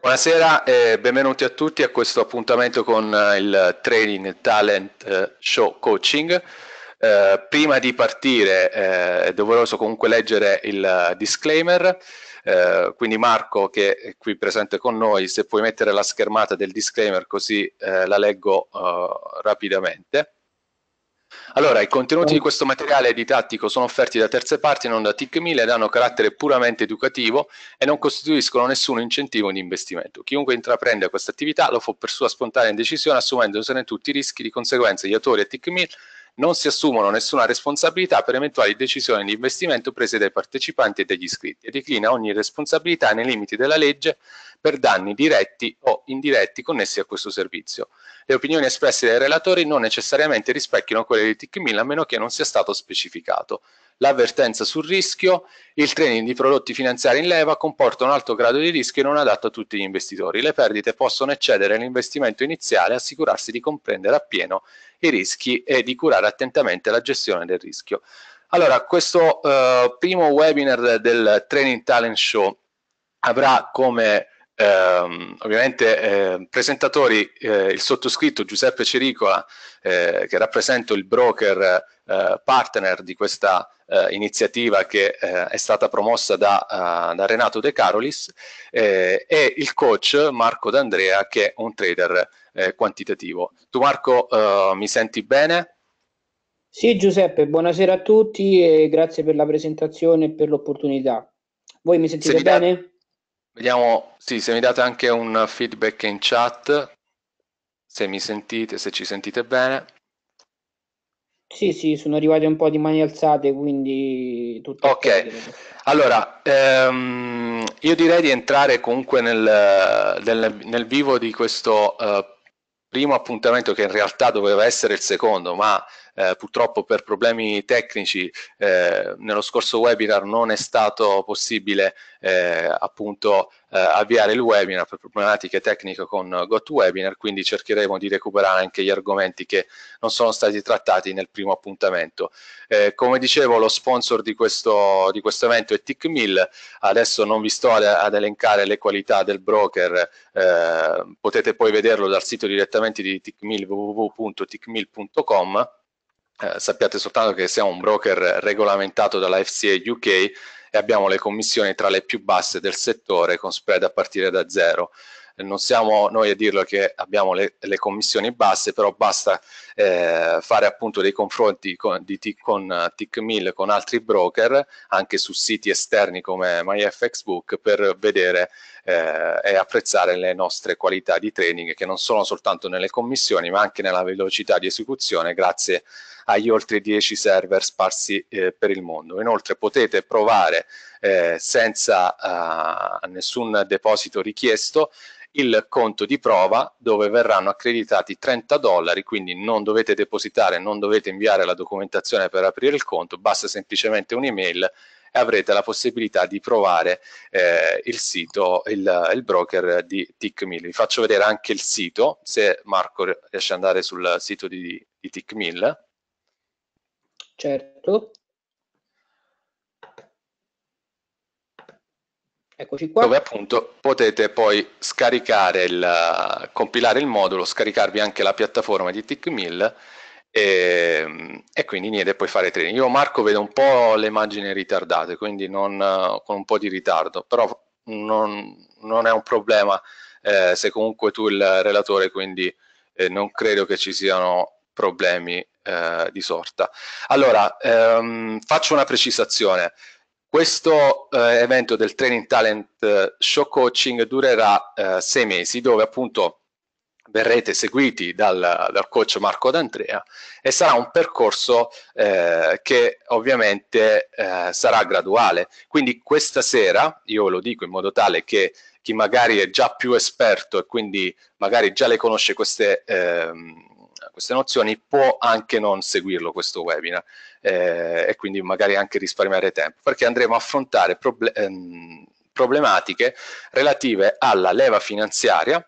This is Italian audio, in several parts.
Buonasera e benvenuti a tutti a questo appuntamento con eh, il Training Talent eh, Show Coaching. Eh, prima di partire eh, è doveroso comunque leggere il eh, disclaimer, eh, quindi Marco che è qui presente con noi, se puoi mettere la schermata del disclaimer così la leggo rapidamente. Allora, i contenuti di questo materiale didattico sono offerti da terze parti, non da TIC 1000, ed hanno carattere puramente educativo e non costituiscono nessun incentivo di investimento. Chiunque intraprende questa attività lo fa per sua spontanea decisione, assumendosene tutti i rischi di conseguenza gli autori a TIC 1000 non si assumono nessuna responsabilità per eventuali decisioni di investimento prese dai partecipanti e dagli iscritti e declina ogni responsabilità nei limiti della legge per danni diretti o indiretti connessi a questo servizio. Le opinioni espresse dai relatori non necessariamente rispecchiano quelle di TICMIL a meno che non sia stato specificato. L'avvertenza sul rischio, il training di prodotti finanziari in leva comporta un alto grado di rischio e non adatto a tutti gli investitori. Le perdite possono eccedere l'investimento iniziale e assicurarsi di comprendere appieno i rischi e di curare attentamente la gestione del rischio. Allora, questo eh, primo webinar del Training Talent Show avrà come eh, ovviamente eh, presentatori, eh, il sottoscritto Giuseppe Cericola, eh, che rappresento il broker eh, partner di questa eh, iniziativa che è stata promossa da, uh, da Renato De Carolis, e il coach Marco D'Andrea, che è un trader quantitativo. Tu Marco mi senti bene? Sì Giuseppe, buonasera a tutti e grazie per la presentazione e per l'opportunità. Voi mi sentite Se bene? Vediamo, sì, se mi date anche un feedback in chat, se mi sentite, se ci sentite bene. Sì, sì, sono arrivate un po' di mani alzate, quindi tutto ok. Allora, ehm, io direi di entrare comunque nel, nel, nel vivo di questo eh, primo appuntamento che in realtà doveva essere il secondo, ma eh, purtroppo per problemi tecnici eh, nello scorso webinar non è stato possibile eh, appunto eh, avviare il webinar per problematiche tecniche con GoToWebinar, quindi cercheremo di recuperare anche gli argomenti che non sono stati trattati nel primo appuntamento. Eh, come dicevo, lo sponsor di questo, di questo evento è TickMill adesso non vi sto ad, elencare le qualità del broker, eh, potete poi vederlo dal sito direttamente di TICMIL, www.ticmil.com eh, sappiate soltanto che siamo un broker regolamentato dalla FCA UK e abbiamo le commissioni tra le più basse del settore con spread a partire da zero. Eh, non siamo noi a dirlo che abbiamo le, le commissioni basse, però basta eh, fare appunto dei confronti con, di, con eh, TIC1000 con altri broker, anche su siti esterni come MyFXBook, per vedere eh, e apprezzare le nostre qualità di training che non sono soltanto nelle commissioni, ma anche nella velocità di esecuzione grazie agli oltre 10 server sparsi eh, per il mondo. Inoltre potete provare eh, senza eh, nessun deposito richiesto il conto di prova dove verranno accreditati 30 dollari, quindi non dovete depositare, non dovete inviare la documentazione per aprire il conto, basta semplicemente un'email e avrete la possibilità di provare eh, il sito, il, il broker di TickMill. Vi faccio vedere anche il sito, se Marco riesce ad andare sul sito di, di TickMill. Certo. Eccoci qua. Dove appunto potete poi scaricare, il, compilare il modulo, scaricarvi anche la piattaforma di TickMill e, ehm, e, quindi niente, poi fare training. Io Marco vedo un po' le immagini ritardate, quindi non, con un po' di ritardo, però non, non è un problema eh, se comunque tu il relatore, quindi eh, non credo che ci siano problemi eh, di sorta. Allora, ehm, faccio una precisazione. Questo eh, evento del Training Talent eh, Show Coaching durerà eh, sei mesi dove appunto verrete seguiti dal, dal, coach Marco D'Andrea e sarà un percorso eh, che ovviamente eh, sarà graduale. Quindi questa sera, io lo dico in modo tale che chi magari è già più esperto e quindi magari già le conosce queste, eh, queste nozioni può anche non seguirlo questo webinar eh, e quindi magari anche risparmiare tempo, perché andremo a affrontare proble- ehm, problematiche relative alla leva finanziaria,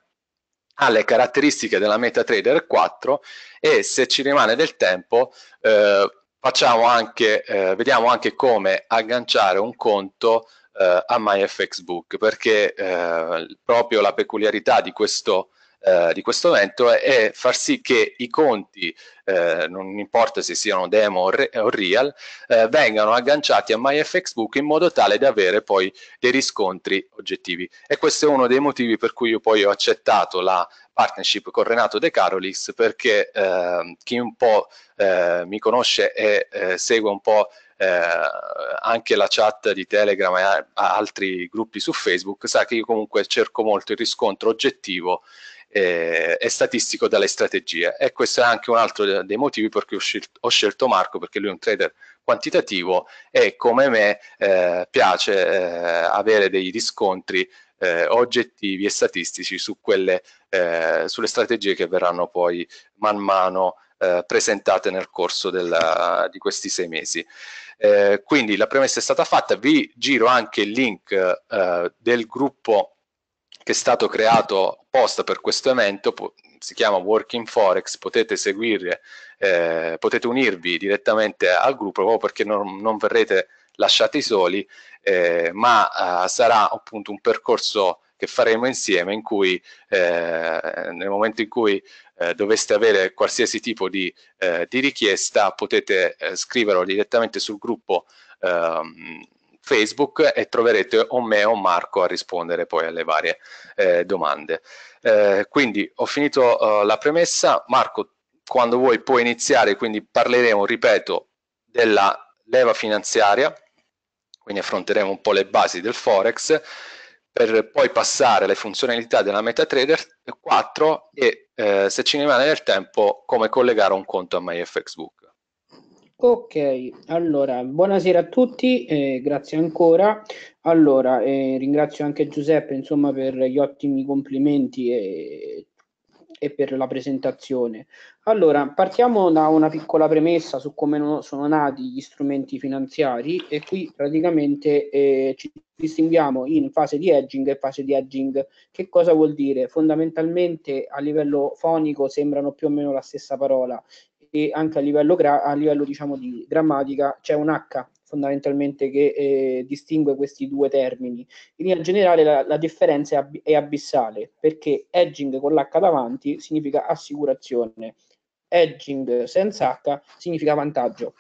alle caratteristiche della MetaTrader 4 e se ci rimane del tempo eh, facciamo anche, eh, vediamo anche come agganciare un conto eh, a MyFXBook perché eh, proprio la peculiarità di questo eh, di questo evento è far sì che i conti, eh, non importa se siano demo o, re, o real, eh, vengano agganciati a MyFXBook in modo tale da avere poi dei riscontri oggettivi. E questo è uno dei motivi per cui io poi ho accettato la partnership con Renato De Carolis perché ehm, chi un po' eh, mi conosce e eh, segue un po' Eh, anche la chat di Telegram e altri gruppi su Facebook, sa che io comunque cerco molto il riscontro oggettivo eh, è statistico dalle strategie e questo è anche un altro dei motivi per cui ho scelto, ho scelto Marco perché lui è un trader quantitativo e come me eh, piace eh, avere dei riscontri eh, oggettivi e statistici su quelle, eh, sulle strategie che verranno poi man mano eh, presentate nel corso della, di questi sei mesi. Eh, quindi la premessa è stata fatta, vi giro anche il link eh, del gruppo che è stato creato apposta per questo evento, si chiama Working Forex, potete seguire, eh, potete unirvi direttamente al gruppo proprio perché non, non verrete lasciati soli, eh, ma eh, sarà appunto un percorso che faremo insieme in cui eh, nel momento in cui eh, doveste avere qualsiasi tipo di, eh, di richiesta potete scriverlo direttamente sul gruppo ehm, Facebook e troverete o me o Marco a rispondere poi alle varie eh, domande. Eh, quindi ho finito eh, la premessa, Marco quando vuoi puoi iniziare, quindi parleremo, ripeto, della leva finanziaria, quindi affronteremo un po' le basi del Forex, per poi passare alle funzionalità della MetaTrader 4 e eh, se ci rimane del tempo come collegare un conto a MyFXBook. Ok, allora buonasera a tutti, eh, grazie ancora. Allora, eh, ringrazio anche Giuseppe insomma, per gli ottimi complimenti e, e, per la presentazione. Allora, partiamo da una piccola premessa su come sono nati gli strumenti finanziari e qui praticamente eh, ci distinguiamo in fase di edging e fase di edging. Che cosa vuol dire? Fondamentalmente a livello fonico sembrano più o meno la stessa parola e anche a livello, gra- a livello diciamo, di grammatica c'è un H fondamentalmente che eh, distingue questi due termini. In linea generale la, la differenza è, ab- è, abissale perché edging con l'H davanti significa assicurazione, edging senza H significa vantaggio.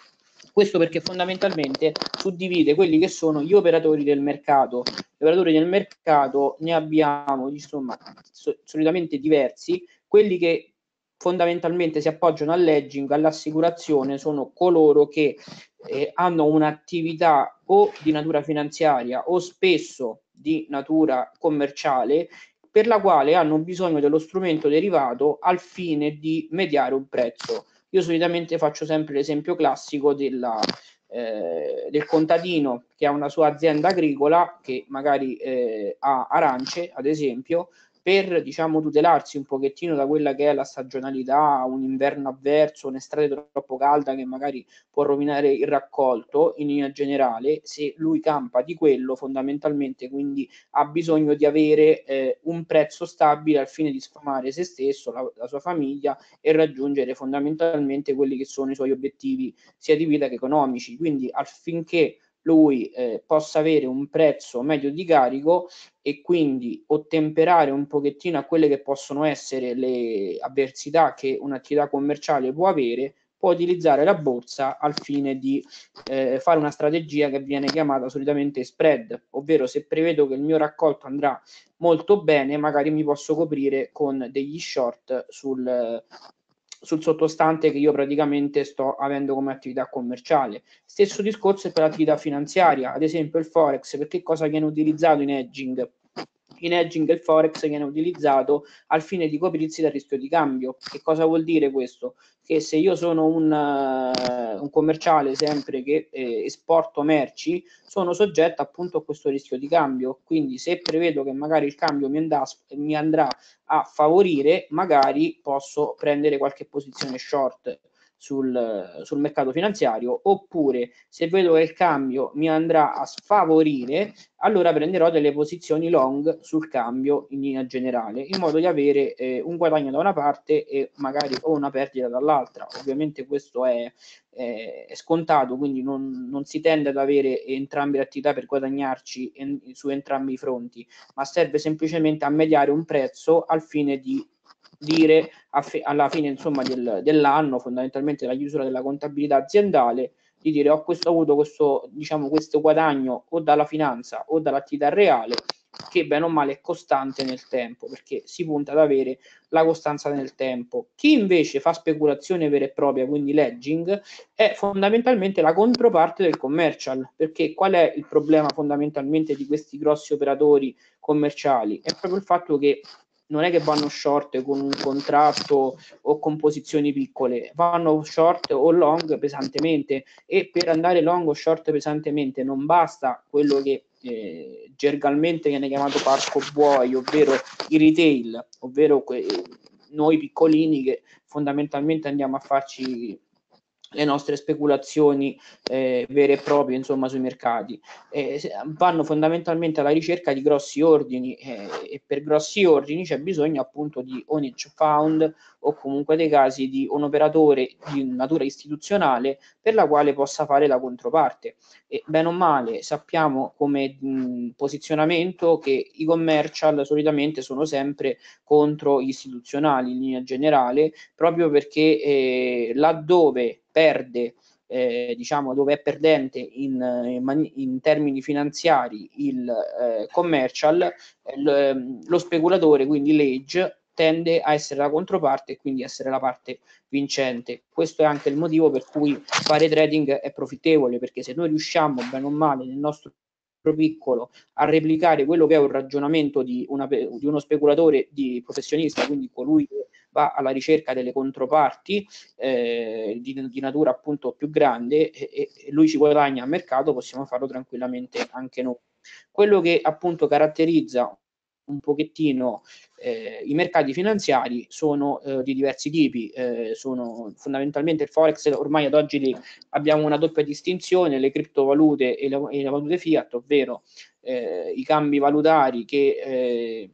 Questo perché fondamentalmente suddivide quelli che sono gli operatori del mercato. Gli operatori del mercato ne abbiamo insomma, so- solitamente diversi, quelli che fondamentalmente si appoggiano al legging, all'assicurazione, sono coloro che eh, hanno un'attività o di natura finanziaria o spesso di natura commerciale per la quale hanno bisogno dello strumento derivato al fine di mediare un prezzo. Io solitamente faccio sempre l'esempio classico della, eh, del contadino che ha una sua azienda agricola che magari eh, ha arance, ad esempio, per diciamo, tutelarsi un pochettino da quella che è la stagionalità, un inverno avverso, un'estate troppo calda che magari può rovinare il raccolto in linea generale, se lui campa di quello fondamentalmente quindi ha bisogno di avere eh, un prezzo stabile al fine di sfamare se stesso, la, la sua famiglia e raggiungere fondamentalmente quelli che sono i suoi obiettivi sia di vita che economici. Quindi affinché lui eh, possa avere un prezzo medio di carico e quindi ottemperare un pochettino a quelle che possono essere le avversità che un'attività commerciale può avere, può utilizzare la borsa al fine di eh, fare una strategia che viene chiamata solitamente spread, ovvero se prevedo che il mio raccolto andrà molto bene, magari mi posso coprire con degli short sul, sul sottostante che io praticamente sto avendo come attività commerciale. Stesso discorso per l'attività finanziaria, ad esempio il Forex, perché cosa viene utilizzato in hedging? in hedging il forex viene utilizzato al fine di coprirsi dal rischio di cambio. Che cosa vuol dire questo? Che se io sono un, uh, un commerciale sempre che eh, esporto merci, sono soggetto appunto a questo rischio di cambio. Quindi se prevedo che magari il cambio mi, andas- mi andrà a favorire, magari posso prendere qualche posizione short sul, sul, mercato finanziario, oppure se vedo che il cambio mi andrà a sfavorire, allora prenderò delle posizioni long sul cambio in linea generale, in modo di avere eh, un guadagno da una parte e magari o una perdita dall'altra. Ovviamente questo è, è, è scontato, quindi non, non, si tende ad avere entrambe le attività per guadagnarci en, su entrambi i fronti, ma serve semplicemente a mediare un prezzo al fine di dire fi- alla fine insomma, del, dell'anno, fondamentalmente la chiusura della contabilità aziendale, di dire ho questo, avuto questo, diciamo, questo guadagno o dalla finanza o dall'attività reale che bene o male è costante nel tempo, perché si punta ad avere la costanza nel tempo. Chi invece fa speculazione vera e propria, quindi ledging, è fondamentalmente la controparte del commercial, perché qual è il problema fondamentalmente di questi grossi operatori commerciali? È proprio il fatto che non è che vanno short con un contratto o con posizioni piccole, vanno short o long pesantemente e per andare long o short pesantemente non basta quello che eh, gergalmente viene chiamato parco buoi, ovvero i retail, ovvero que- noi piccolini che fondamentalmente andiamo a farci le nostre speculazioni eh, vere e proprie insomma, sui mercati. Eh, vanno fondamentalmente alla ricerca di grossi ordini eh, e per grossi ordini c'è bisogno appunto di un hedge fund o comunque dei casi di un operatore di natura istituzionale per la quale possa fare la controparte. E bene o male sappiamo come mh, posizionamento che i commercial solitamente sono sempre contro gli istituzionali in linea generale proprio perché eh, laddove perde, eh, diciamo, dove è perdente in, eh, in termini finanziari il eh, commercial, eh, l, ehm, lo speculatore, quindi l'edge, tende a essere la controparte e quindi essere la parte vincente. Questo è anche il motivo per cui fare trading è profittevole, perché se noi riusciamo bene o male nel nostro piccolo a replicare quello che è un ragionamento di, una, di uno speculatore di professionista, quindi colui che va alla ricerca delle controparti eh, di, di, natura appunto più grande e, e lui ci guadagna a mercato, possiamo farlo tranquillamente anche noi. Quello che appunto caratterizza un pochettino eh, i mercati finanziari sono eh, di diversi tipi, eh, sono fondamentalmente il forex, ormai ad oggi li, abbiamo una doppia distinzione, le criptovalute e le, e le valute fiat, ovvero eh, i cambi valutari che eh,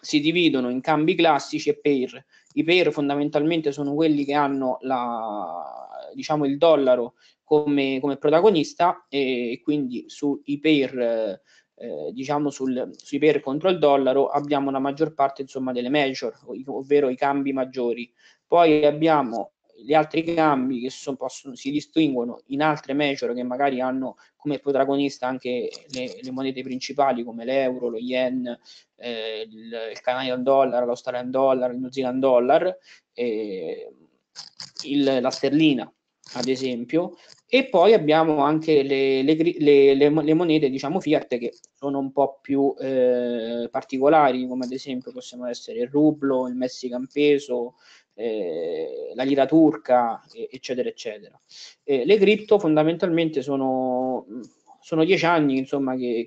si dividono in cambi classici e pair. I pair fondamentalmente sono quelli che hanno la, diciamo, il dollaro come, come protagonista e, e quindi sui pair eh, diciamo sul, sui per contro il dollaro abbiamo la maggior parte insomma, delle major, ovvero i cambi maggiori. Poi abbiamo gli altri cambi che sono, possono, si distinguono in altre major che magari hanno come protagonista anche le, le monete principali come l'euro, lo yen, eh, il, il Canadian dollar, l'Australian dollar, il New Zealand dollar, eh, il, la sterlina ad esempio, e poi abbiamo anche le, le, le, le, monete, diciamo, fiat che sono un po' più eh, particolari, come ad esempio possono essere il rublo, il mexican peso, eh, la lira turca, eccetera, eccetera. Eh, le cripto fondamentalmente sono sono dieci anni insomma, che,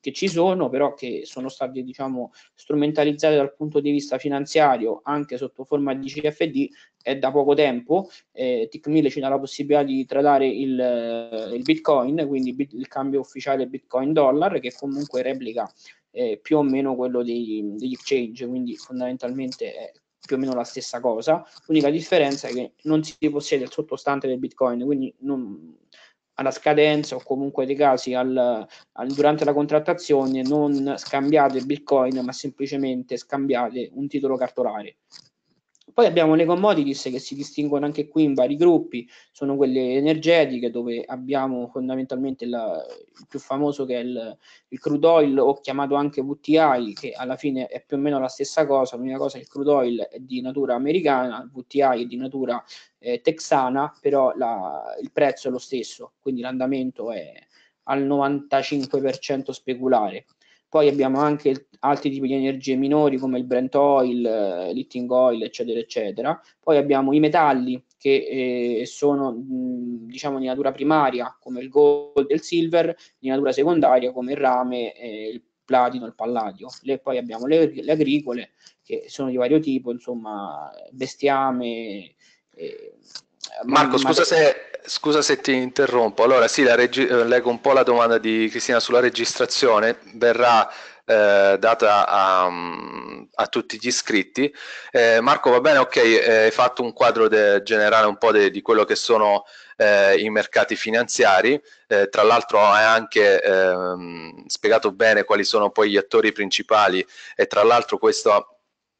che, ci sono, però che sono stati diciamo, strumentalizzati dal punto di vista finanziario anche sotto forma di CFD, è da poco tempo. Eh, TIC1000 ci dà la possibilità di tradare il, il Bitcoin, quindi bit, il cambio ufficiale Bitcoin-Dollar, che comunque replica eh, più o meno quello dei, degli exchange, quindi fondamentalmente è più o meno la stessa cosa. L'unica differenza è che non si possiede il sottostante del Bitcoin, quindi non alla scadenza o comunque dei casi al, al, durante la contrattazione non scambiate bitcoin ma semplicemente scambiate un titolo cartolare poi abbiamo le commodities che si distinguono anche qui in vari gruppi, sono quelle energetiche dove abbiamo fondamentalmente la, il più famoso che è il, il crude oil o chiamato anche VTI che alla fine è più o meno la stessa cosa, l'unica cosa è che il crude oil è di natura americana, il WTI è di natura eh, texana, però la, il prezzo è lo stesso, quindi l'andamento è al 95% speculare. Poi abbiamo anche altri tipi di energie minori come il Brent oil, l'Itting eh, oil, eccetera, eccetera. Poi abbiamo i metalli che eh, sono mh, diciamo di natura primaria come il gold e il silver, di natura secondaria come il rame, eh, il platino, il palladio. Le, poi abbiamo le, le, agricole che sono di vario tipo, insomma, bestiame. Eh, Marco, ma... scusa, se, scusa, se, ti interrompo. Allora, sì, regi- eh, leggo un po' la domanda di Cristina sulla registrazione. Verrà eh, data a, a, tutti gli iscritti. Eh, Marco, va bene, ok, eh, hai fatto un quadro de- generale un po' de- di quello che sono eh, i mercati finanziari. Eh, tra l'altro hai anche ehm, spiegato bene quali sono poi gli attori principali e tra l'altro questo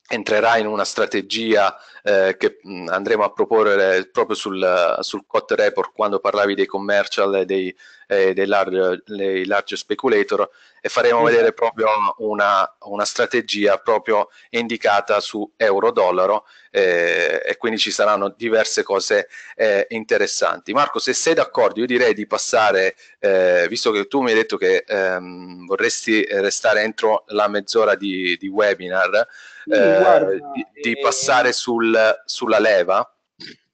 entrerà in una strategia eh, che mh, mm, andremo a proporre proprio sul, sul COT report quando parlavi dei commercial e dei, eh, dei, large, dei large speculator e faremo esatto. vedere proprio una, una strategia proprio indicata su euro-dollaro eh, e quindi ci saranno diverse cose eh, interessanti. Marco se sei d'accordo io direi di passare, eh, visto che tu mi hai detto che ehm, vorresti restare entro la mezz'ora di, di webinar, sì, eh, guarda, di, eh, di eh... passare sul, sulla leva?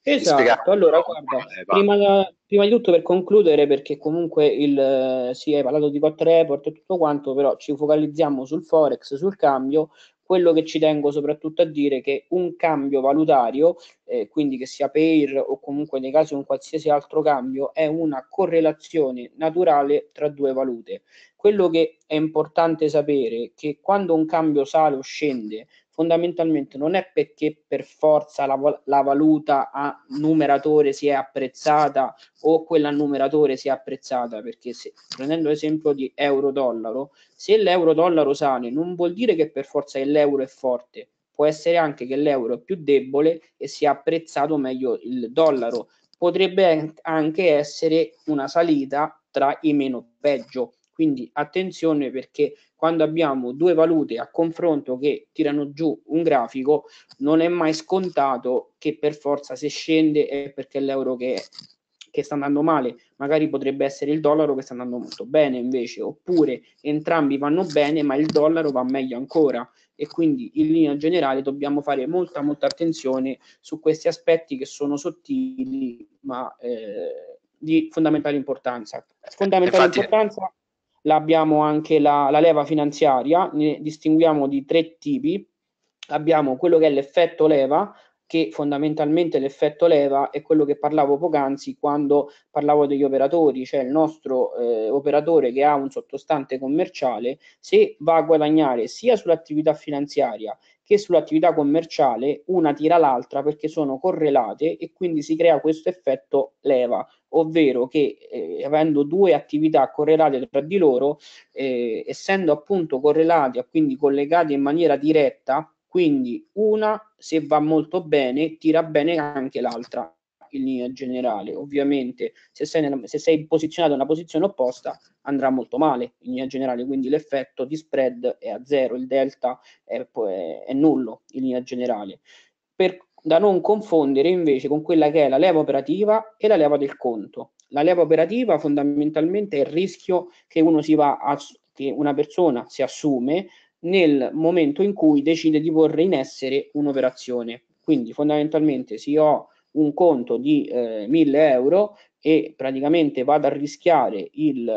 Esatto, allora guarda, prima, prima, di tutto per concludere, perché comunque il, eh, sì, hai parlato di quattro report e tutto quanto, però ci focalizziamo sul forex, sul cambio, quello che ci tengo soprattutto a dire è che un cambio valutario, eh, quindi che sia pair o comunque nei casi un qualsiasi altro cambio, è una correlazione naturale tra due valute. Quello che è importante sapere è che quando un cambio sale o scende, fondamentalmente non è perché per forza la, la, valuta a numeratore si è apprezzata o quella a numeratore si è apprezzata, perché se, prendendo l'esempio di euro-dollaro, se l'euro-dollaro sale non vuol dire che per forza l'euro è forte, può essere anche che l'euro è più debole e si è apprezzato meglio il dollaro, potrebbe anche essere una salita tra i meno peggio quindi attenzione perché quando abbiamo due valute a confronto che tirano giù un grafico, non è mai scontato che per forza se scende è perché è l'euro che, che sta andando male, magari potrebbe essere il dollaro che sta andando molto bene invece, oppure entrambi vanno bene ma il dollaro va meglio ancora e quindi in linea generale dobbiamo fare molta molta attenzione su questi aspetti che sono sottili ma eh, di fondamentale importanza. Fondamentale Infatti, importanza abbiamo anche la, la leva finanziaria, ne distinguiamo di tre tipi. Abbiamo quello che è l'effetto leva, che fondamentalmente l'effetto leva è quello che parlavo poc'anzi quando parlavo degli operatori, cioè il nostro eh, operatore che ha un sottostante commerciale, se va a guadagnare sia sull'attività finanziaria che sull'attività commerciale, una tira l'altra perché sono correlate e quindi si crea questo effetto leva, ovvero che eh, avendo due attività correlate tra di loro, eh, essendo appunto correlate, quindi collegate in maniera diretta, quindi una se va molto bene tira bene anche l'altra in linea generale. Ovviamente se sei, nella, se sei posizionato in una posizione opposta andrà molto male in linea generale, quindi l'effetto di spread è a zero, il delta è, è, è nullo in linea generale. Per da non confondere invece con quella che è la leva operativa e la leva del conto. La leva operativa fondamentalmente è il rischio che, a, che una persona si assume nel momento in cui decide di porre in essere un'operazione. Quindi fondamentalmente se io ho un conto di eh, 1000 euro e praticamente vado a rischiare il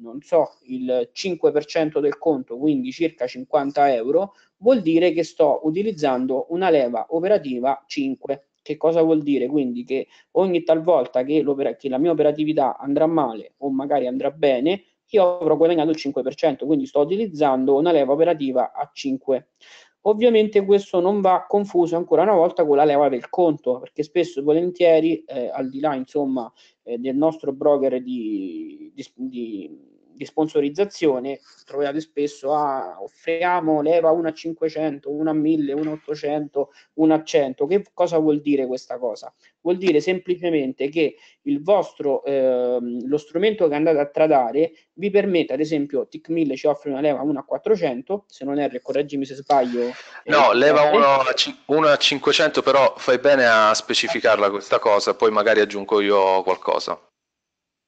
non so, il 5% del conto, quindi circa 50 euro, vuol dire che sto utilizzando una leva operativa 5. Che cosa vuol dire? Quindi che ogni talvolta che, che la mia operatività andrà male o magari andrà bene, io avrò guadagnato il 5%, quindi sto utilizzando una leva operativa a 5. Ovviamente questo non va confuso ancora una volta con la leva del conto, perché spesso e volentieri, eh, al di là insomma, eh, del nostro broker di, di, di di sponsorizzazione troviate spesso a ah, offriamo l'EVA 1 a 500, 1 a 1000, 1 a 800, 1 a 100. Che cosa vuol dire questa cosa? Vuol dire semplicemente che il vostro, ehm, lo strumento che andate a tradare vi permette, ad esempio, TIC 1000 ci offre una leva 1 a 400, se non erro, correggimi se sbaglio. Eh, no, eh, leva 1 a, 1 a 500, però fai bene a specificarla questa cosa, poi magari aggiungo io qualcosa.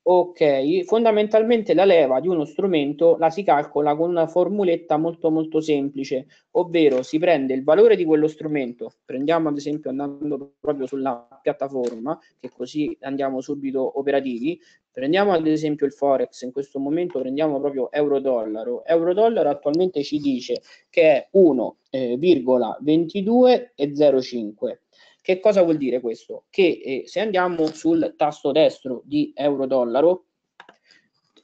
Ok, fondamentalmente la leva di uno strumento la si calcola con una formuletta molto molto semplice, ovvero si prende il valore di quello strumento, prendiamo ad esempio andando proprio sulla piattaforma, che così andiamo subito operativi, prendiamo ad esempio il forex, in questo momento prendiamo proprio euro-dollaro, euro-dollaro attualmente ci dice che è 1,22 eh, e 0,5. Che cosa vuol dire questo? Che eh, se andiamo sul tasto destro di euro-dollaro,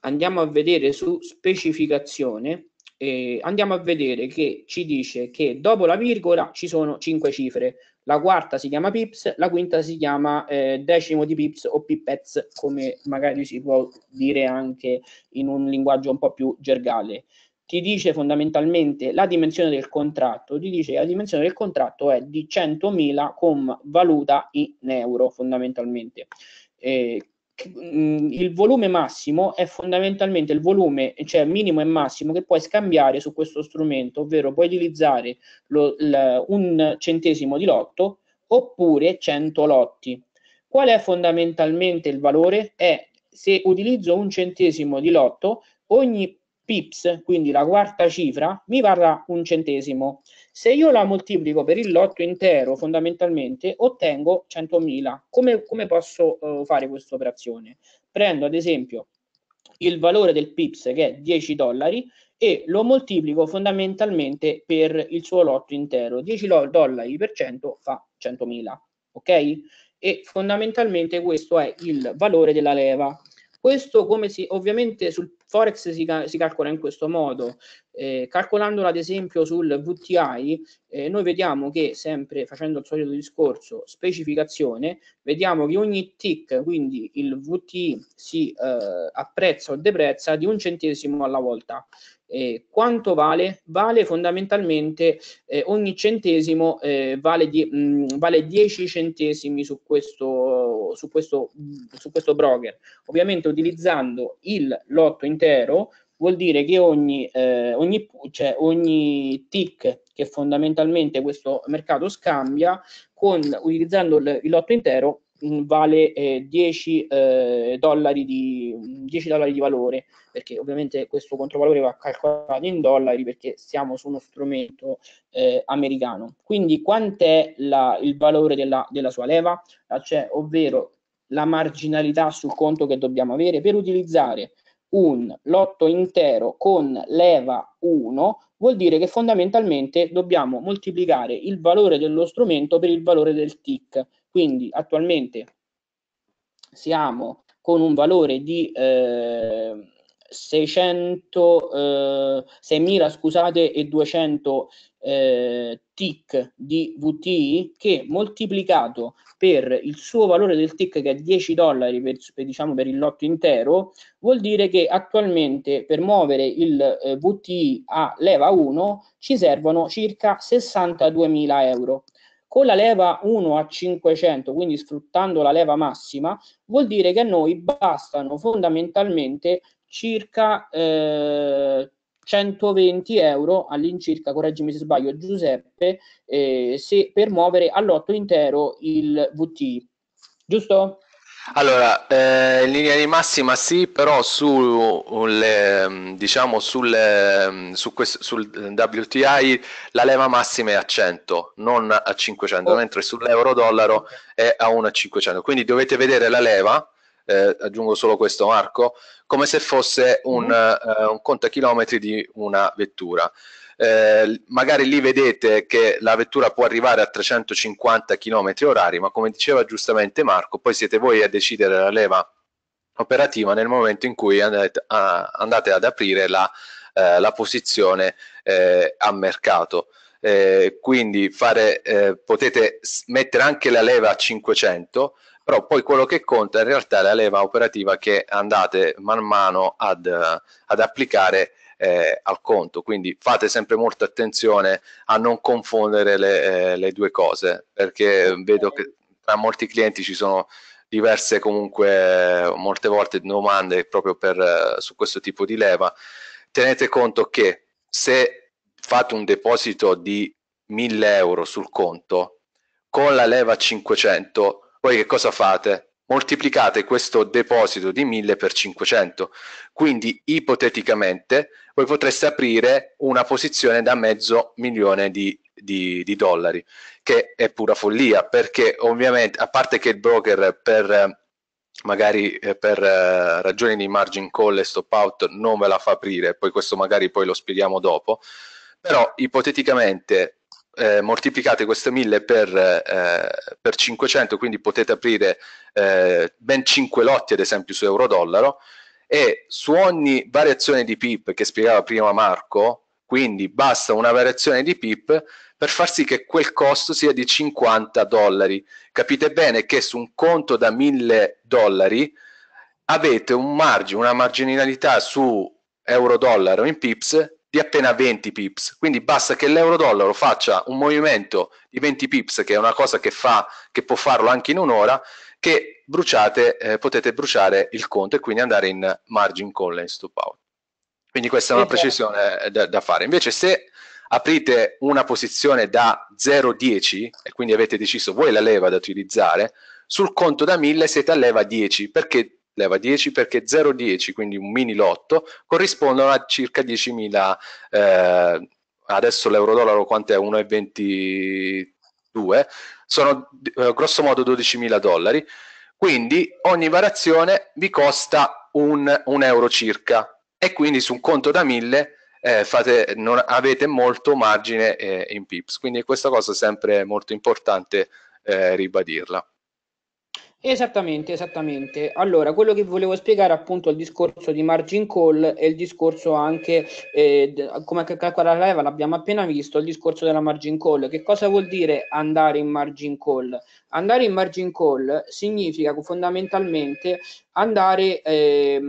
andiamo a vedere su specificazione, eh, andiamo a vedere che ci dice che dopo la virgola ci sono cinque cifre. La quarta si chiama pips, la quinta si chiama eh, decimo di pips o pipez, come magari si può dire anche in un linguaggio un po' più gergale ti dice fondamentalmente la dimensione del contratto, ti dice che la dimensione del contratto è di 100.000 con valuta in euro fondamentalmente. Eh, il volume massimo è fondamentalmente il volume, cioè minimo e massimo, che puoi scambiare su questo strumento, ovvero puoi utilizzare lo, l, un centesimo di lotto oppure 100 lotti. Qual è fondamentalmente il valore? È se utilizzo un centesimo di lotto, ogni pips, quindi la quarta cifra, mi varrà un centesimo. Se io la moltiplico per il lotto intero, fondamentalmente, ottengo 100.000. Come, come posso uh, fare questa operazione? Prendo ad esempio il valore del pips che è 10 dollari e lo moltiplico fondamentalmente per il suo lotto intero. 10 dollari per 100 fa 100.000, ok? E fondamentalmente questo è il valore della leva questo come si, ovviamente sul Forex si, si calcola in questo modo, eh, calcolandolo ad esempio sul VTI, eh, noi vediamo che sempre facendo il solito discorso specificazione, vediamo che ogni tick, quindi il VTI si eh, apprezza o deprezza di un centesimo alla volta. Eh, quanto vale? Vale fondamentalmente eh, ogni centesimo eh, vale, die, mh, mm, vale 10 centesimi su questo, su, questo, su questo broker. Ovviamente utilizzando il lotto intero vuol dire che ogni, eh, ogni, cioè, ogni tick che fondamentalmente questo mercato scambia, con, utilizzando il, il lotto intero, Mm, vale eh, 10, eh, dollari di, 10 dollari di valore, perché ovviamente questo controvalore va calcolato in dollari perché siamo su uno strumento eh, americano. Quindi quant'è la, il valore della, della sua leva? Cioè, ovvero la marginalità sul conto che dobbiamo avere per utilizzare un lotto intero con leva 1 vuol dire che fondamentalmente dobbiamo moltiplicare il valore dello strumento per il valore del tick quindi attualmente siamo con un valore di eh, 600, eh, scusate, e 200 eh, tick di VTI che moltiplicato per il suo valore del tick che è 10 dollari per, per, diciamo, per il lotto intero vuol dire che attualmente per muovere il eh, VTI a leva 1 ci servono circa 62.000 euro con la leva 1 a 500, quindi sfruttando la leva massima, vuol dire che a noi bastano fondamentalmente circa eh, 120 euro all'incirca, correggimi se sbaglio Giuseppe, eh, se per muovere all'otto intero il VT. Giusto? Allora, eh, in linea di massima sì, però su, mm, le, mm, diciamo sul, mm, su questo, sul WTI la leva massima è a 100, non a 500, mentre sull'euro-dollaro è a 1 a 500. Quindi dovete vedere la leva, eh, aggiungo solo questo Marco, come se fosse un, mm. eh, un contachilometri di una vettura eh, magari lì vedete che la vettura può arrivare a 350 km orari, ma come diceva giustamente Marco, poi siete voi a decidere la leva operativa nel momento in cui andate, a, andate ad aprire la, eh, la posizione eh, a mercato. Eh, quindi fare, eh, potete mettere anche la leva a 500 però poi quello che conta in realtà è la leva operativa che andate man mano ad, ad applicare eh, al conto. Quindi fate sempre molta attenzione a non confondere le, eh, le due cose, perché vedo che tra molti clienti ci sono diverse comunque molte volte domande proprio per, eh, su questo tipo di leva. Tenete conto che se fate un deposito di 1000 euro sul conto, con la leva 500, voi che cosa fate? moltiplicate questo deposito di 1000 per 500 quindi ipoteticamente voi potreste aprire una posizione da mezzo milione di, di, di dollari che è pura follia perché ovviamente a parte che il broker per magari eh, per eh, ragioni di margin call e stop out non ve la fa aprire poi questo magari poi lo spieghiamo dopo però ipoteticamente eh, moltiplicate queste 1000 per, eh, per, 500, quindi potete aprire eh, ben 5 lotti ad esempio su euro-dollaro e su ogni variazione di PIP che spiegava prima Marco, quindi basta una variazione di PIP per far sì che quel costo sia di 50 dollari. Capite bene che su un conto da 1000 dollari avete un margine, una marginalità su euro-dollaro in PIPS di appena 20 pips. Quindi basta che l'euro-dollaro faccia un movimento di 20 pips, che è una cosa che, fa, che può farlo anche in un'ora, che bruciate, eh, potete bruciare il conto e quindi andare in margin call in stop out. Quindi questa è una certo. precisione eh, da, da fare. Invece se aprite una posizione da 0,10 e quindi avete deciso voi la leva da utilizzare, sul conto da 1000 siete a leva 10 perché leva 10 perché 0,10, quindi un mini lotto, corrispondono a circa 10.000, eh, adesso l'euro dollaro quanto è 1,22, sono eh, grosso modo 12.000 dollari, quindi ogni variazione vi costa un, un euro circa e quindi su un conto da 1000 eh, fate, non avete molto margine eh, in pips. Quindi questa cosa è sempre molto importante eh, ribadirla. Esattamente, esattamente. Allora, quello che volevo spiegare appunto è il discorso di margin call e il discorso anche, eh, come calcolare la leva, l'abbiamo appena visto, il discorso della margin call. Che cosa vuol dire andare in margin call? Andare in margin call significa fondamentalmente andare... Eh,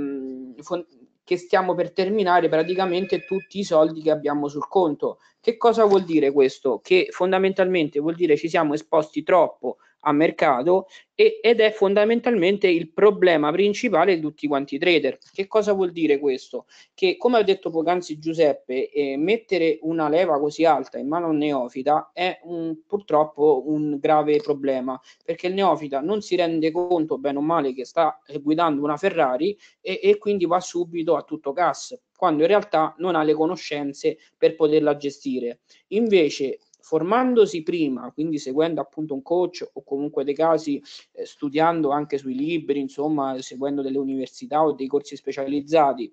fond- che stiamo per terminare praticamente tutti i soldi che abbiamo sul conto. Che cosa vuol dire questo? Che fondamentalmente vuol dire ci siamo esposti troppo a mercato e, ed è fondamentalmente il problema principale di tutti quanti i trader. Che cosa vuol dire questo? Che come ha detto poc'anzi Giuseppe, eh, mettere una leva così alta in mano a un neofita è un, purtroppo un grave problema perché il neofita non si rende conto bene o male che sta guidando una Ferrari e, e quindi va subito a tutto gas quando in realtà non ha le conoscenze per poterla gestire. Invece formandosi prima, quindi seguendo appunto un coach o comunque dei casi eh, studiando anche sui libri, insomma, seguendo delle università o dei corsi specializzati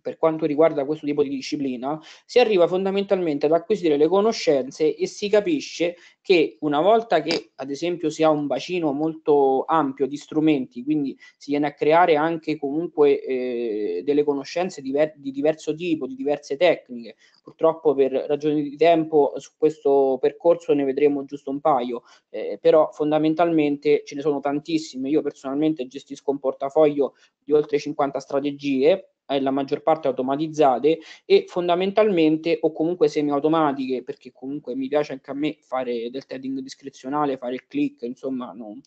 per quanto riguarda questo tipo di disciplina, si arriva fondamentalmente ad acquisire le conoscenze e si capisce che una volta che ad esempio si ha un bacino molto ampio di strumenti, quindi si viene a creare anche comunque eh, delle conoscenze diver- di diverso tipo, di diverse tecniche, purtroppo per ragioni di tempo su questo percorso ne vedremo giusto un paio, eh, però fondamentalmente ce ne sono tantissime, io personalmente gestisco un portafoglio di oltre 50 strategie eh, la maggior parte automatizzate e fondamentalmente o comunque semiautomatiche perché comunque mi piace anche a me fare del trading discrezionale, fare il click, insomma non,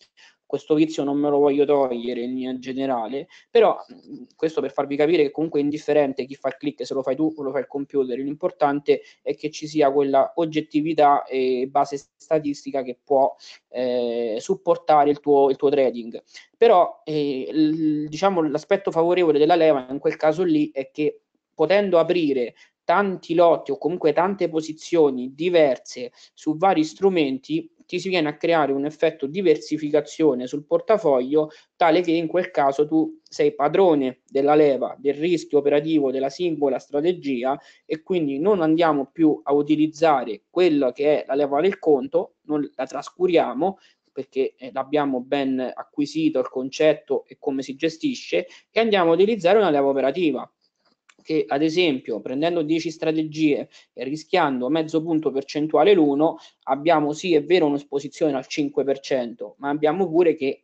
questo vizio non me lo voglio togliere in linea generale, però mm, questo per farvi capire che comunque è indifferente chi fa il click, se lo fai tu o lo fa il computer, l'importante è che ci sia quella oggettività e base statistica che può eh, supportare il tuo, il tuo, trading. Però eh, l, diciamo, l'aspetto favorevole della leva in quel caso lì è che potendo aprire tanti lotti o comunque tante posizioni diverse su vari strumenti, ti si viene a creare un effetto diversificazione sul portafoglio, tale che in quel caso tu sei padrone della leva, del rischio operativo della singola strategia e quindi non andiamo più a utilizzare quella che è la leva del conto, non la trascuriamo perché eh, l'abbiamo ben acquisito il concetto e come si gestisce e andiamo a utilizzare una leva operativa che ad esempio prendendo 10 strategie e rischiando mezzo punto percentuale l'uno, abbiamo sì è vero un'esposizione al 5%, ma abbiamo pure che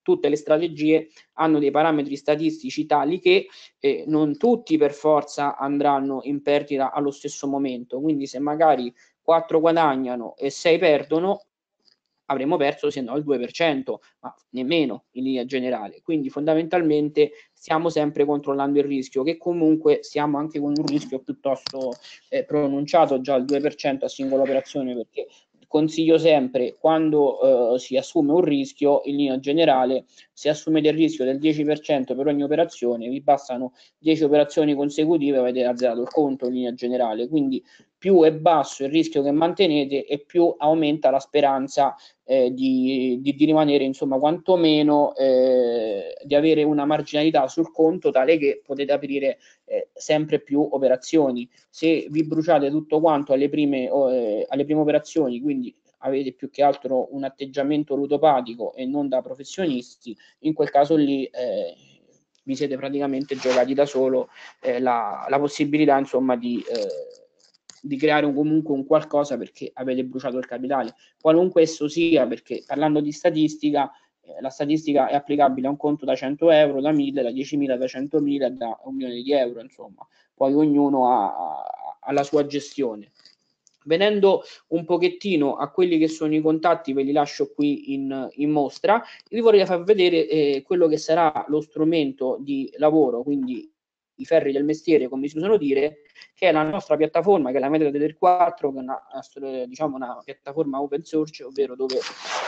tutte le strategie hanno dei parametri statistici tali che eh, non tutti per forza andranno in perdita allo stesso momento, quindi se magari 4 guadagnano e 6 perdono, avremmo perso se no il 2%, ma nemmeno in linea generale. Quindi fondamentalmente stiamo sempre controllando il rischio, che comunque siamo anche con un rischio piuttosto eh, pronunciato, già il 2% a singola operazione, perché consiglio sempre quando eh, si assume un rischio in linea generale se assumete il rischio del 10% per ogni operazione vi bastano 10 operazioni consecutive avete azzerato il conto in linea generale quindi più è basso il rischio che mantenete e più aumenta la speranza eh, di, di, di, rimanere, insomma, quantomeno eh, di avere una marginalità sul conto tale che potete aprire eh, sempre più operazioni. Se vi bruciate tutto quanto alle prime, eh, alle prime operazioni, quindi avete più che altro un atteggiamento ludopatico e non da professionisti, in quel caso lì eh, vi siete praticamente giocati da solo eh, la, la, possibilità, insomma, di di creare un, comunque un qualcosa perché avete bruciato il capitale. Qualunque esso sia, perché parlando di statistica, eh, la statistica è applicabile a un conto da 100 euro, da 1000, da 10.000, da 100.000, da un milione di euro, insomma. Poi ognuno ha, ha la sua gestione. Venendo un pochettino a quelli che sono i contatti, ve li lascio qui in, in mostra, vi vorrei far vedere eh, quello che sarà lo strumento di lavoro, quindi i ferri del mestiere, come si usano dire, che è la nostra piattaforma, che è la Metadata del 4, che è una, diciamo una piattaforma open source, ovvero dove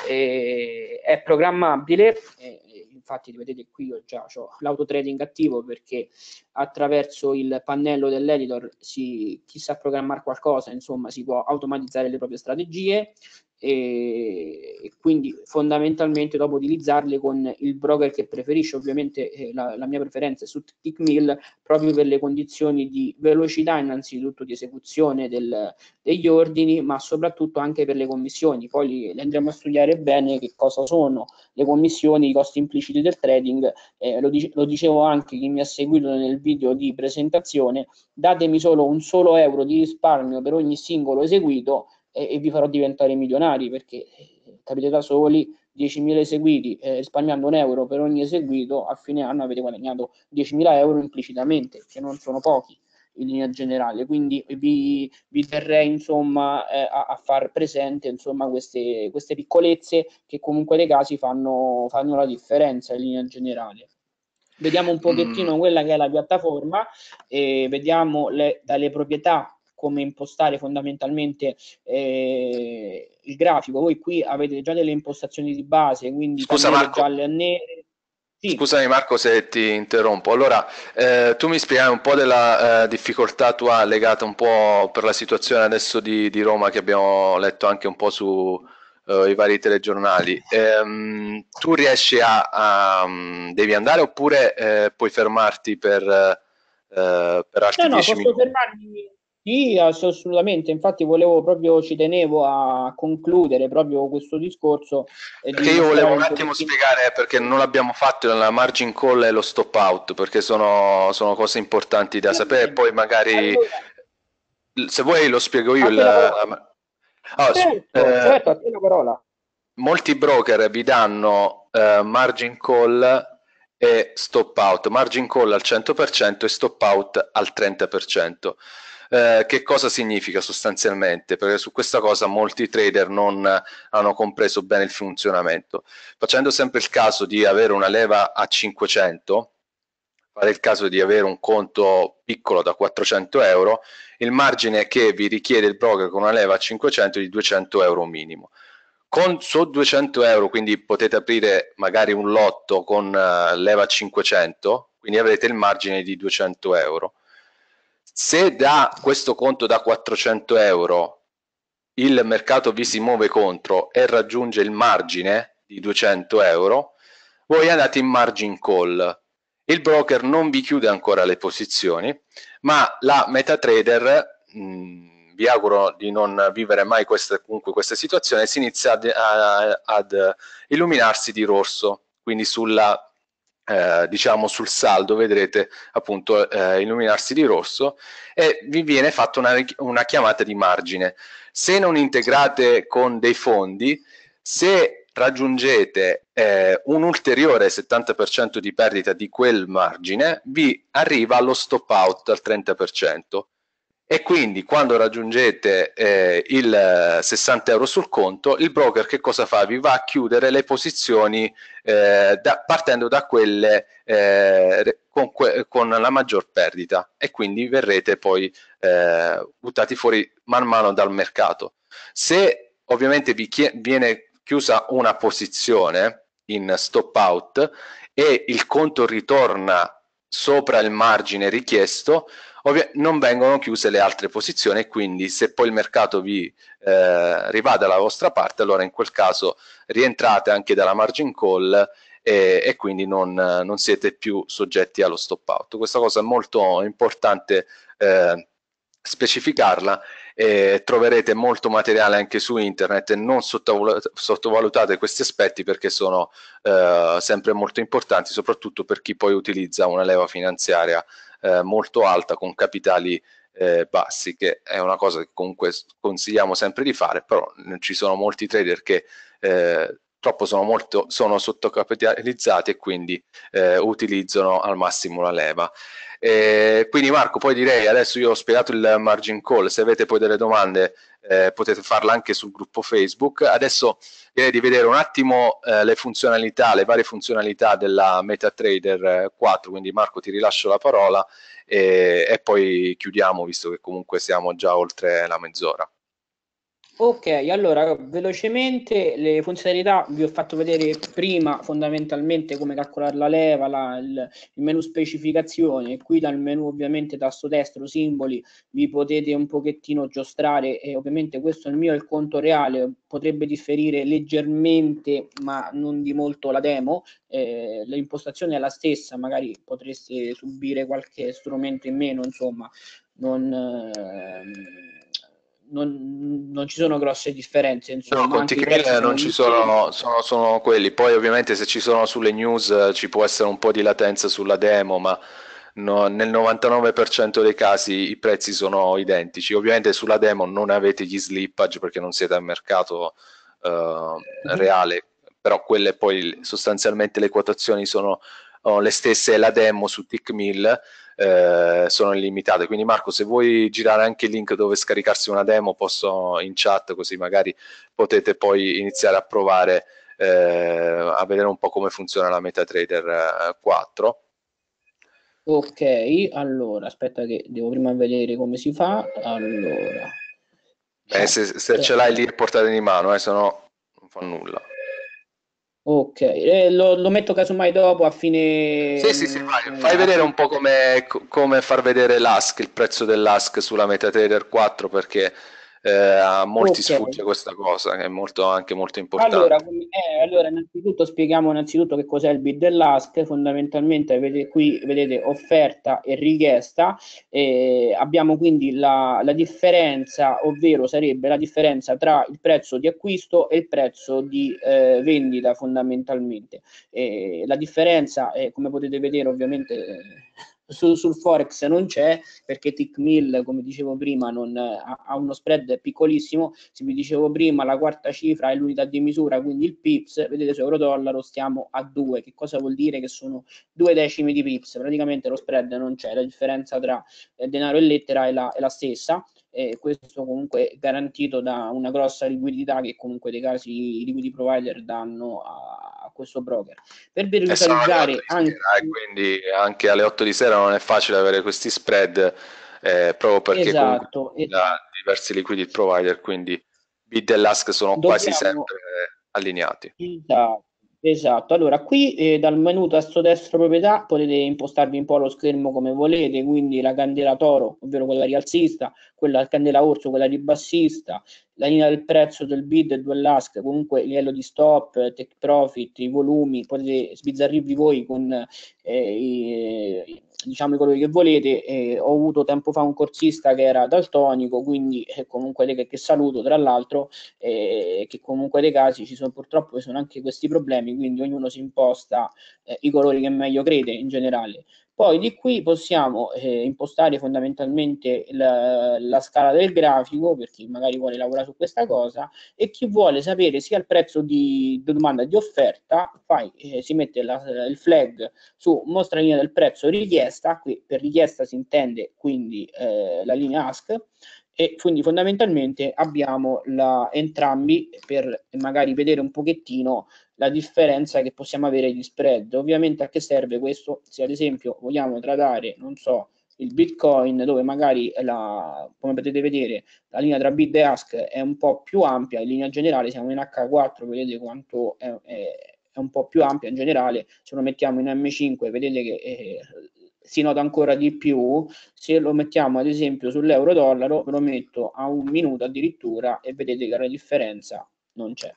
eh, è programmabile, eh, infatti vedete qui io già ho l'autotrading attivo perché attraverso il pannello dell'editor si, chi sa programmare qualcosa, insomma, si può automatizzare le proprie strategie, e quindi fondamentalmente dopo utilizzarle con il broker che preferisce ovviamente eh, la, la, mia preferenza è su Tickmill proprio per le condizioni di velocità innanzitutto di esecuzione del, degli ordini ma soprattutto anche per le commissioni poi li, li, andremo a studiare bene che cosa sono le commissioni i costi impliciti del trading eh, lo, dice, lo dicevo anche chi mi ha seguito nel video di presentazione datemi solo un solo euro di risparmio per ogni singolo eseguito e, e vi farò diventare milionari perché eh, capite da soli 10.000 eseguiti eh, risparmiando un euro per ogni eseguito a fine anno avete guadagnato 10.000 euro implicitamente che non sono pochi in linea generale quindi vi, vi terrei insomma eh, a, a, far presente insomma queste, queste piccolezze che comunque dei casi fanno, fanno la differenza in linea generale vediamo un pochettino mm. quella che è la piattaforma e vediamo le, dalle proprietà come impostare fondamentalmente eh, il grafico. Voi qui avete già delle impostazioni di base, quindi Scusa, Marco. gialle a nere. Sì. Scusami Marco se ti interrompo. Allora, eh, tu mi spiegai un po' della eh, difficoltà tua legata un po' per la situazione adesso di, di Roma che abbiamo letto anche un po' sui eh, vari telegiornali. Ehm, tu riesci a, a, mm, devi andare oppure eh, puoi fermarti per, eh, per altri no, no, posso minuti? Fermarmi, sì, assolutamente, infatti volevo proprio, ci tenevo a concludere proprio questo discorso. Perché di io volevo un attimo perché... spiegare eh, perché non l'abbiamo fatto la margin call e lo stop out, perché sono, sono cose importanti da sapere, poi magari allora, se vuoi lo spiego io. La... Eh, allora, ah, certo, eh, certo, a te la parola. Molti broker vi danno eh, margin call e stop out, margin call al 100% e stop out al 30%. Eh, che cosa significa sostanzialmente? Perché su questa cosa molti trader non hanno compreso bene il funzionamento. Facendo sempre il caso di avere una leva a 500, fare il caso di avere un conto piccolo da 400 euro, il margine che vi richiede il broker con una leva a 500 è di 200 euro minimo. Con su 200 euro, quindi potete aprire magari un lotto con uh, leva 500, quindi avrete il margine di 200 euro se da questo conto da 400 euro il mercato vi si muove contro e raggiunge il margine di 200 euro, voi andate in margin call. Il broker non vi chiude ancora le posizioni, ma la MetaTrader, mh, mm, vi auguro di non vivere mai questa, comunque questa situazione, si inizia ad, ad illuminarsi di rosso, quindi sulla eh, diciamo sul saldo vedrete appunto eh, illuminarsi di rosso e vi viene fatta una, una chiamata di margine. Se non integrate con dei fondi, se raggiungete eh, un ulteriore 70% di perdita di quel margine, vi arriva lo stop out al 30% e quindi quando raggiungete eh, il 60 eh, euro sul conto il broker che cosa fa? Vi va a chiudere le posizioni eh, da, partendo da quelle eh, con, que con, la maggior perdita e quindi verrete poi eh, buttati fuori man mano dal mercato. Se ovviamente vi viene chiusa una posizione in stop out e il conto ritorna sopra il margine richiesto, Ovvia- non vengono chiuse le altre posizioni e quindi se poi il mercato vi eh, rivada dalla vostra parte, allora in quel caso rientrate anche dalla margin call e, e quindi non, non, siete più soggetti allo stop out. Questa cosa è molto importante eh, specificarla e troverete molto materiale anche su internet e non sottovalutate questi aspetti perché sono eh, sempre molto importanti soprattutto per chi poi utilizza una leva finanziaria eh, molto alta con capitali eh, bassi, che è una cosa che comunque consigliamo sempre di fare, però ci sono molti trader che eh, purtroppo sono, molto, sono sottocapitalizzati e quindi eh, utilizzano al massimo la leva. E eh, quindi Marco, poi direi, adesso io ho spiegato il margin call, se avete poi delle domande eh, potete farle anche sul gruppo Facebook. Adesso direi di vedere un attimo eh, le funzionalità, le varie funzionalità della MetaTrader 4, eh, quindi Marco ti rilascio la parola e, e poi chiudiamo visto che comunque siamo già oltre la mezz'ora. Ok, allora velocemente le funzionalità vi ho fatto vedere prima fondamentalmente come calcolare la leva, la, il, il, menu specificazione, qui dal menu ovviamente tasto destro simboli vi potete un pochettino giostrare e ovviamente questo è il mio, il conto reale potrebbe differire leggermente ma non di molto la demo, eh, l'impostazione è la stessa, magari potreste subire qualche strumento in meno, insomma, non... Eh, non, non, ci sono grosse differenze. Insomma, no, conti criminali non ci sono, sono, sono, quelli. Poi, ovviamente, se ci sono sulle news eh, ci può essere un po' di latenza sulla demo, ma no, nel 99% dei casi i prezzi sono identici. Ovviamente, sulla demo non avete gli slippage perché non siete al mercato eh, mhm. reale, però quelle poi sostanzialmente le quotazioni sono oh, le stesse. La demo su Tick Mill eh, sono limitate. Quindi Marco, se vuoi girare anche il link dove scaricarsi una demo, posso in chat così magari potete poi iniziare a provare eh, a vedere un po' come funziona la MetaTrader 4. Eh, ok, allora aspetta che devo prima vedere come si fa. Allora. Beh, se, se ce l'hai lì portate di mano, eh, se no non fa nulla. Ok, eh, lo, lo, metto casomai dopo a fine... Sì, sì, sì, vai. Eh, fai vedere un po' come, come far vedere l'ASC, il prezzo dell'ASC sulla MetaTrader 4 perché eh, ha molti okay. sfugge questa cosa, che è molto, anche molto importante. Allora, eh, allora, innanzitutto spieghiamo innanzitutto che cos'è il bid and ask, fondamentalmente vedete, qui vedete offerta e richiesta, eh, abbiamo quindi la, la, differenza, ovvero sarebbe la differenza tra il prezzo di acquisto e il prezzo di eh, vendita fondamentalmente. la differenza, come potete vedere ovviamente su, sul Forex non c'è perché Tick Mill, come dicevo prima, non, ha, ha, uno spread piccolissimo. Se vi dicevo prima, la quarta cifra è l'unità di misura, quindi il PIPS, vedete su euro-dollaro stiamo a 2. Che cosa vuol dire? Che sono due decimi di PIPS. Praticamente lo spread non c'è, la differenza tra eh, denaro e lettera è la, è la stessa. E questo comunque garantito da una grossa liquidità che comunque dei casi i liquidi provider danno a, questo broker per virtualizzare esatto, anche... Sera, quindi anche alle 8 di sera non è facile avere questi spread eh, proprio perché esatto, esatto. da diversi liquidity provider quindi bid e l'ask sono Dobbiamo... quasi sempre eh, allineati esatto Esatto, allora qui eh, dal menu tasto destro proprietà potete impostarvi un po' lo schermo come volete, quindi la candela toro, ovvero quella rialzista, quella candela orso, quella ribassista, la linea del prezzo del bid e dell'ask, comunque il livello di stop, take profit, i volumi, potete sbizzarrirvi voi con eh, i, diciamo i colori che volete. Eh, ho avuto tempo fa un corsista che era daltonico, quindi eh, comunque che, che, saluto tra l'altro, eh, che comunque dei casi ci sono purtroppo ci sono anche questi problemi, quindi ognuno si imposta eh, i colori che meglio crede in generale. Poi di qui possiamo eh, impostare fondamentalmente la, la, scala del grafico per chi magari vuole lavorare su questa cosa e chi vuole sapere sia il prezzo di, di domanda di offerta, poi eh, si mette la, il flag su mostra linea del prezzo richiesta, qui per richiesta si intende quindi eh, la linea ask e quindi fondamentalmente abbiamo la, entrambi per magari vedere un pochettino la differenza che possiamo avere di spread. Ovviamente a che serve questo? Se ad esempio vogliamo tradare, non so, il Bitcoin, dove magari, la, come potete vedere, la linea tra bid e ask è un po' più ampia, in linea generale siamo in H4, vedete quanto è, è, è un po' più ampia in generale, se lo mettiamo in M5 vedete che eh, si nota ancora di più se lo mettiamo ad esempio sull'euro dollaro lo metto a un minuto addirittura e vedete che la differenza non c'è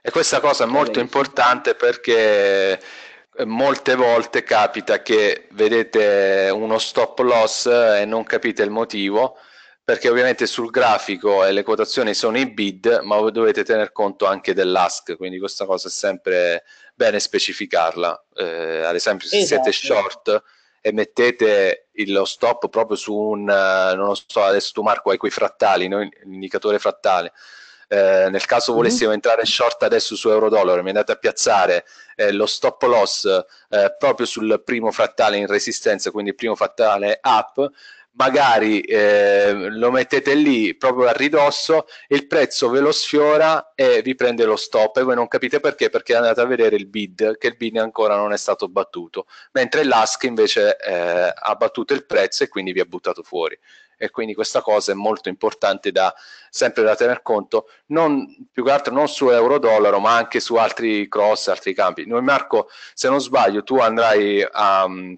e questa cosa è molto importante perché eh, molte volte capita che vedete uno stop loss e non capite il motivo perché ovviamente sul grafico e le quotazioni sono i bid ma dovete tener conto anche dell'ask quindi questa cosa è sempre bene specificarla. Eh, ad esempio, se esatto. siete short e mettete lo stop proprio su un, eh, non so, adesso tu Marco hai quei frattali, no? l'indicatore frattale. Eh, nel caso mhm. volessimo mm-hmm. entrare short adesso su euro-dollaro, mi andate a piazzare eh, lo stop loss eh, proprio sul primo frattale in resistenza, quindi il primo frattale up, magari eh, lo mettete lì proprio a ridosso, il prezzo ve lo sfiora e vi prende lo stop e voi non capite perché, perché andate a vedere il bid, che il bid ancora non è stato battuto, mentre l'ask invece eh, ha battuto il prezzo e quindi vi ha buttato fuori. E quindi questa cosa è molto importante da, sempre da tener conto, non, più che altro non su euro-dollaro, ma anche su altri cross, altri campi. Noi Marco, se non sbaglio, tu andrai a mm,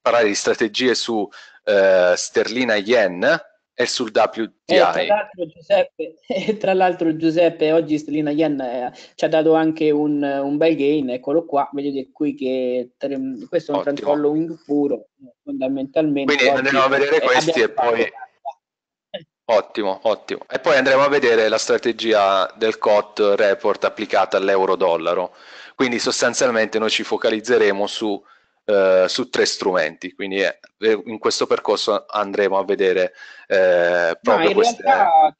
parlare di strategie su eh, sterlina yen e sul WTI. E eh, tra, l'altro Giuseppe, e eh, tra l'altro Giuseppe oggi sterlina yen eh, ci ha dato anche un, eh, un, bel gain, eccolo qua, vedete qui che tre, questo è un Ottimo. controlling puro fondamentalmente. Quindi andremo a vedere questi e poi... Ottimo, ottimo. E poi andremo a vedere la strategia del COT report applicata all'euro-dollaro. Quindi sostanzialmente noi ci focalizzeremo su eh, su tre strumenti, quindi eh, in questo percorso andremo a vedere eh, proprio no, queste... Realtà,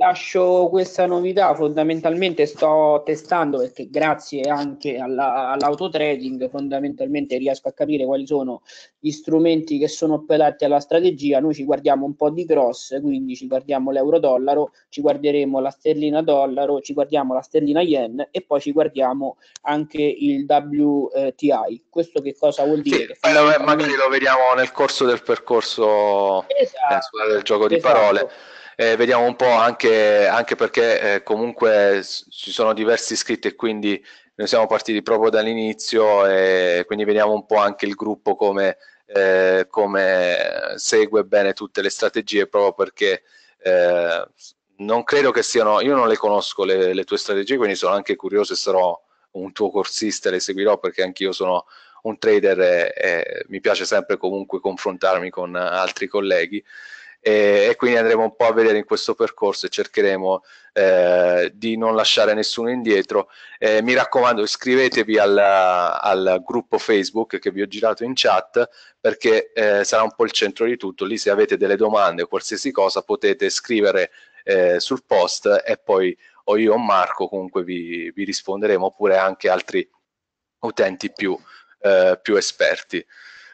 lascio questa novità, fondamentalmente sto testando perché grazie anche alla, trading fondamentalmente riesco a capire quali sono gli strumenti che sono più adatti alla strategia, noi ci guardiamo un po' di cross, quindi ci guardiamo l'euro-dollaro, ci guarderemo la sterlina-dollaro, ci guardiamo la sterlina-yen e poi ci guardiamo anche il WTI. Questo che cosa vuol dire? Sì, che fondamentalmente... Magari lo vediamo nel corso del percorso esatto, eh, del gioco di esatto. parole eh, vediamo un po' anche, anche perché eh, comunque ci sono diversi iscritti e quindi noi siamo partiti proprio dall'inizio e quindi vediamo un po' anche il gruppo come, eh, come segue bene tutte le strategie proprio perché eh, non credo che siano, io non le conosco le, le tue strategie quindi sono anche curioso e sarò un tuo corsista, e le seguirò perché anch'io sono un trader e, e, mi piace sempre comunque confrontarmi con altri colleghi e, e, quindi andremo un po' a vedere in questo percorso e cercheremo eh, di non lasciare nessuno indietro. Eh, mi raccomando iscrivetevi al, al, gruppo Facebook che vi ho girato in chat perché eh, sarà un po' il centro di tutto, lì se avete delle domande o qualsiasi cosa potete scrivere eh, sul post e poi o io o Marco comunque vi, vi risponderemo oppure anche altri utenti più, eh, più esperti.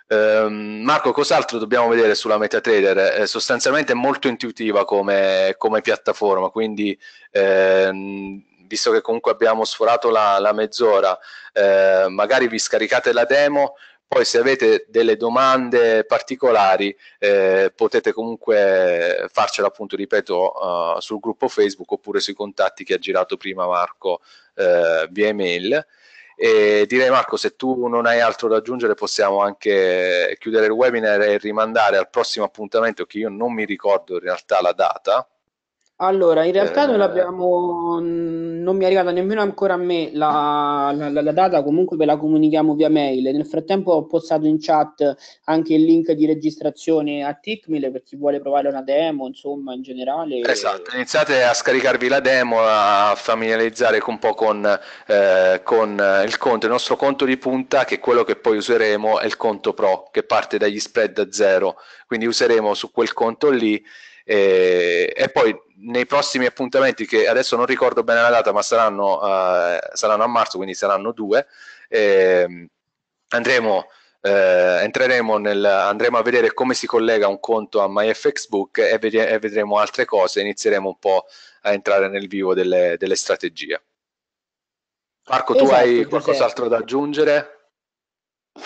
Ehm, Marco, cos'altro dobbiamo vedere sulla MetaTrader? Eh, sostanzialmente è molto intuitiva come, come piattaforma, quindi ehm, visto che comunque abbiamo sforato la, la mezz'ora, eh, magari vi scaricate la demo, poi se avete delle domande particolari eh, potete comunque farcela appunto, ripeto, uh, sul gruppo Facebook oppure sui contatti che ha girato prima Marco uh, via email. E direi Marco, se tu non hai altro da aggiungere possiamo anche chiudere il webinar e rimandare al prossimo appuntamento che io non mi ricordo in realtà la data, allora, in realtà non Eh, l'abbiamo, mm, non mi è arrivata nemmeno ancora a me la, la- la- data, comunque ve la comunichiamo via mail. Nel frattempo ho postato in chat anche il link di registrazione a Tickmill per chi vuole provare una demo, insomma, in generale. Esatto, iniziate a scaricarvi la demo, a familiarizzare un po' con, eh, con, eh, il conto, il nostro conto di punta, che è quello che poi useremo, è il conto pro, che parte dagli spread da zero, quindi useremo su quel conto lì e, eh, e, poi nei prossimi appuntamenti, che adesso non ricordo bene la data, ma saranno, uh, saranno a marzo, quindi saranno due, eh, andremo... Eh, entreremo nel, andremo a vedere come si collega un conto a MyFXBook e, vede, e vedremo altre cose, inizieremo un po' a entrare nel vivo delle, delle strategie. Marco, esatto, tu hai esatto, qualcos'altro da aggiungere?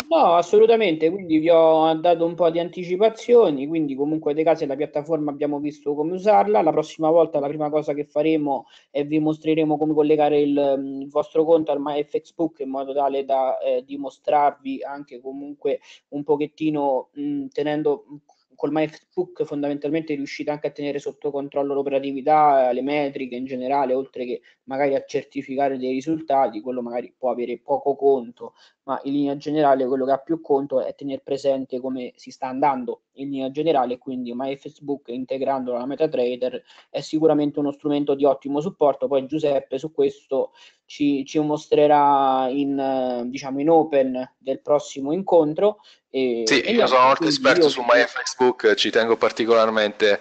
No, assolutamente, quindi vi ho dato un po' di anticipazioni, quindi comunque dei casi la piattaforma abbiamo visto come usarla, la prossima volta la prima cosa che faremo è vi mostreremo come collegare il, mm, il vostro conto al MyFXBook in modo tale da eh, dimostrarvi anche comunque un pochettino mh, mm, tenendo col MyFacebook fondamentalmente riuscite anche a tenere sotto controllo l'operatività, eh, le metriche in generale, oltre che magari a certificare dei risultati, quello magari può avere poco conto, ma in linea generale quello che ha più conto è tenere presente come si sta andando in linea generale, quindi MyFacebook integrando la MetaTrader è sicuramente uno strumento di ottimo supporto, poi Giuseppe su questo ci, ci mostrerà in, eh, diciamo, in open del prossimo incontro e, sì, e io sono molto esperto su MyFX ci tengo particolarmente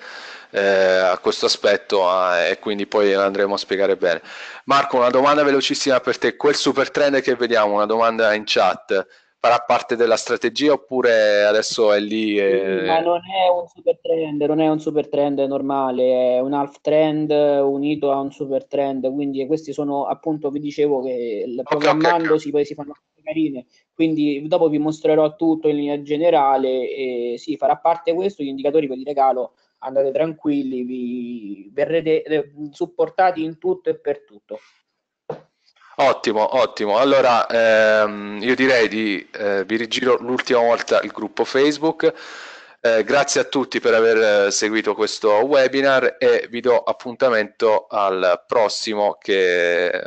eh, a questo aspetto eh, e quindi poi andremo a spiegare bene. Marco, una domanda velocissima per te. Quel super trend che vediamo, una domanda in chat, farà parte della strategia oppure adesso è lì? E... Ma non è un super trend, non è un super trend normale, è un half trend unito a un super trend, quindi questi sono appunto, vi dicevo che okay, programmandosi okay, okay. poi si fanno carine. Quindi dopo vi mostrerò tutto in linea generale. E, sì, farà parte questo, gli indicatori ve li regalo, andate tranquilli, vi verrete eh, supportati in tutto e per tutto. Ottimo, ottimo. Allora ehm, io direi di eh, vi rigiro l'ultima volta il gruppo Facebook. Eh, grazie a tutti per aver eh, seguito questo webinar e vi do appuntamento al prossimo che eh,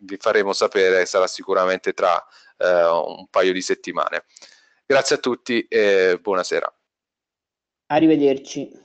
vi faremo sapere, sarà sicuramente tra eh, un paio di settimane. Grazie a tutti e buonasera. Arrivederci.